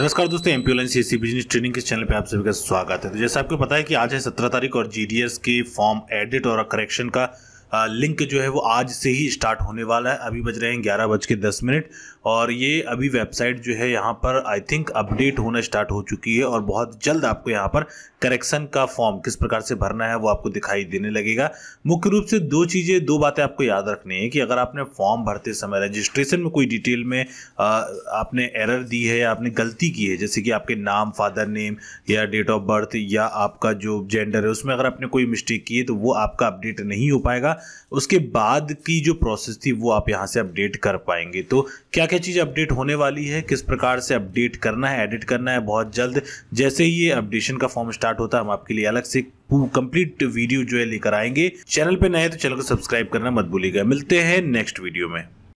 नमस्कार दोस्तों एम्प्यूलेंस सी बिजनेस ट्रेनिंग के चैनल पे आप सभी का स्वागत है तो जैसे आपको पता है कि आज है सत्रह तारीख और जी के फॉर्म एडिट और करेक्शन का लिंक जो है वो आज से ही स्टार्ट होने वाला है अभी बज रहे हैं ग्यारह बज के दस मिनट और ये अभी वेबसाइट जो है यहाँ पर आई थिंक अपडेट होना स्टार्ट हो चुकी है और बहुत जल्द आपको यहाँ पर करेक्शन का फॉर्म किस प्रकार से भरना है वो आपको दिखाई देने लगेगा मुख्य रूप से दो चीज़ें दो बातें आपको याद रखनी है कि अगर आपने फॉर्म भरते समय रजिस्ट्रेशन में कोई डिटेल में आपने एरर दी है या आपने गलती की है जैसे कि आपके नाम फादर नेम या डेट ऑफ बर्थ या आपका जो जेंडर है उसमें अगर आपने कोई मिस्टेक की है तो वो आपका अपडेट नहीं हो पाएगा उसके बाद की जो प्रोसेस थी वो आप यहाँ से अपडेट कर पाएंगे तो क्या क्या चीज़ अपडेट होने वाली है किस प्रकार से अपडेट करना है एडिट करना है बहुत जल्द जैसे ही ये अपडेशन का फॉर्म स्टार्ट होता है हम आपके लिए अलग से कंप्लीट वीडियो जो है लेकर आएंगे चैनल पे नए तो चैनल को सब्सक्राइब करना मत भूलिएगा मिलते हैं नेक्स्ट वीडियो में